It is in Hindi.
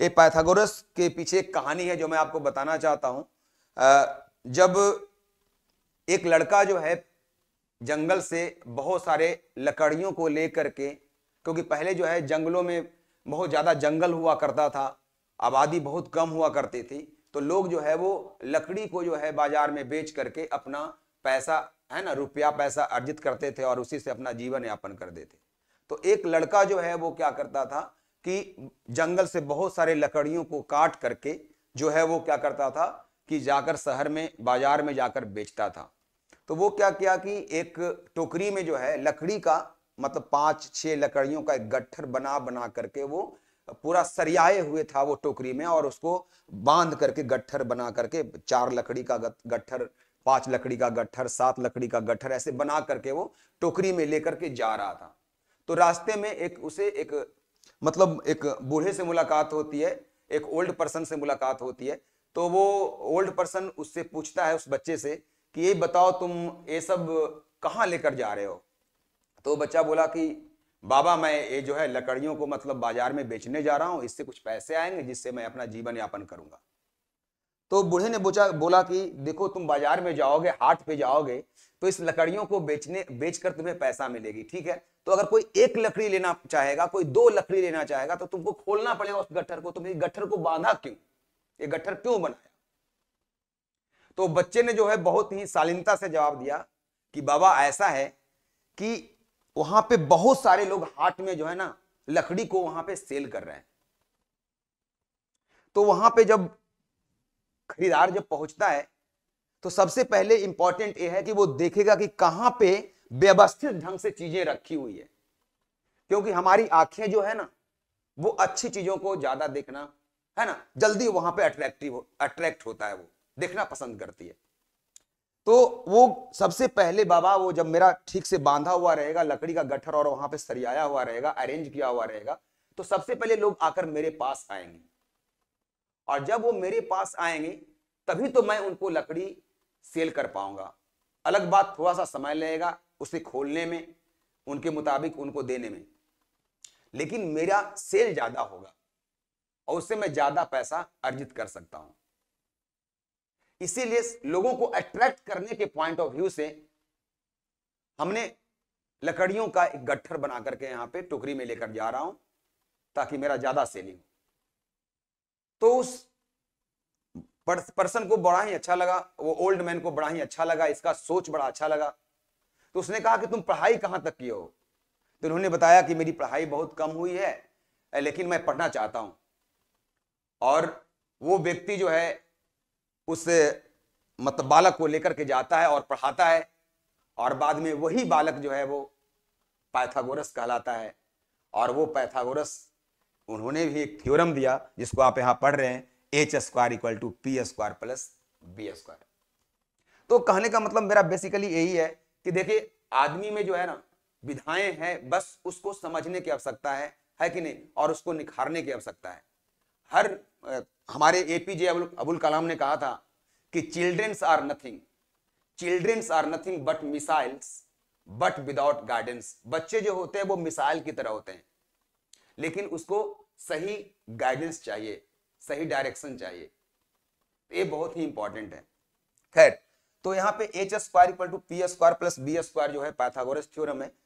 ये पाइथागोरस के पीछे एक कहानी है जो मैं आपको बताना चाहता हूं जब एक लड़का जो है जंगल से बहुत सारे लकड़ियों को लेकर के क्योंकि पहले जो है जंगलों में बहुत ज़्यादा जंगल हुआ करता था आबादी बहुत कम हुआ करती थी तो लोग जो है वो लकड़ी को जो है बाजार में बेच करके अपना पैसा है ना रुपया पैसा अर्जित करते थे और उसी से अपना जीवन यापन कर देते तो एक लड़का जो है वो क्या करता था कि जंगल से बहुत सारे लकड़ियों को काट करके जो है वो क्या करता था कि जाकर शहर में बाजार में जाकर बेचता था तो वो क्या किया कि एक टोकरी में जो है लकड़ी का मतलब पांच छह लकड़ियों का एक गट्ठर बना बना करके वो पूरा सरियाए हुए था वो टोकरी में और उसको बांध करके गट्ठर बना करके चार लकड़ी का गट्ठर पांच लकड़ी का गट्ठर सात लकड़ी का गट्ठर ऐसे बना करके वो टोकरी में लेकर के जा रहा था तो रास्ते में एक उसे एक मतलब एक बूढ़े से मुलाकात होती है एक ओल्ड पर्सन से मुलाकात होती है तो वो ओल्ड पर्सन उससे पूछता है उस बच्चे से कि ये बताओ तुम ये सब कहाँ लेकर जा रहे हो तो बच्चा बोला कि बाबा मैं ये जो है लकड़ियों को मतलब बाजार में बेचने जा रहा हूँ इससे कुछ पैसे आएंगे जिससे मैं अपना जीवन यापन करूँगा तो बूढ़े ने बोचा बोला कि देखो तुम बाजार में जाओगे हाट पे जाओगे तो इस लकड़ियों को बेचने बेचकर तुम्हें पैसा मिलेगी ठीक है तो अगर कोई एक लकड़ी लेना चाहेगा कोई दो लकड़ी लेना चाहेगा तो तुमको खोलना पड़ेगा उस गट्ठर को तुम्हें गट्ठर को बांधा क्यों ये गट्ठर क्यों बनाया तो बच्चे ने जो है बहुत ही शालीनता से जवाब दिया कि बाबा ऐसा है कि वहां पे बहुत सारे लोग हाट में जो है ना लकड़ी को वहां पे सेल कर रहे हैं तो वहां पे जब खरीदार जब पहुंचता है तो सबसे पहले इंपॉर्टेंट यह है कि वो देखेगा कि कहां पे व्यवस्थित ढंग से चीजें रखी हुई है क्योंकि हमारी आंखें जो है ना वो अच्छी चीजों को ज्यादा देखना है ना जल्दी वहां पे अट्रैक्टिव हो, अट्रैक्ट होता है वो देखना पसंद करती है तो वो सबसे पहले बाबा वो जब मेरा ठीक से बांधा हुआ रहेगा लकड़ी का गठर और वहां पे सरियाया हुआ रहेगा अरेंज किया हुआ रहेगा तो सबसे पहले लोग आकर मेरे पास आएंगे और जब वो मेरे पास आएंगे तभी तो मैं उनको लकड़ी सेल कर पाऊंगा अलग बात थोड़ा सा समय लगेगा उसे खोलने में उनके मुताबिक उनको देने में लेकिन मेरा सेल ज्यादा होगा और उससे मैं ज्यादा पैसा अर्जित कर सकता हूं इसीलिए लोगों को अट्रैक्ट करने के पॉइंट ऑफ व्यू से हमने लकड़ियों का एक गट्ठर बना करके यहां पे टोकरी में लेकर जा रहा हूं ताकि मेरा ज्यादा सेलिंग हो तो उस पर्सन को बड़ा ही अच्छा लगा वो ओल्ड मैन को बड़ा ही अच्छा लगा इसका सोच बड़ा अच्छा लगा तो उसने कहा कि तुम पढ़ाई कहां तक किए हो तो उन्होंने बताया कि मेरी पढ़ाई बहुत कम हुई है लेकिन मैं पढ़ना चाहता हूं और वो व्यक्ति जो है उस मतलब बालक को लेकर के जाता है और पढ़ाता है और बाद में वही बालक जो है वो पैथागोरस कहलाता है और वो पैथागोरस उन्होंने भी एक थ्योरम दिया जिसको आप यहां पढ़ रहे हैं H square equal to P square plus B square तो कहने का मतलब मेरा बेसिकली यही है कि देखिए आदमी में जो है ना विधाएं हैं बस उसको समझने की आवश्यकता है है कि नहीं और उसको निखारने की आवश्यकता है हर हमारे ए अबुल, अबुल कलाम ने कहा था कि children's are nothing children's are nothing but missiles but without guidance बच्चे जो होते हैं वो मिसाइल की तरह होते हैं लेकिन उसको सही गाइडेंस चाहिए सही डायरेक्शन चाहिए तो ये बहुत ही इंपॉर्टेंट है खैर तो यहाँ पे H square equal to P square plus B square जो है पाथागोरस थ्योरम है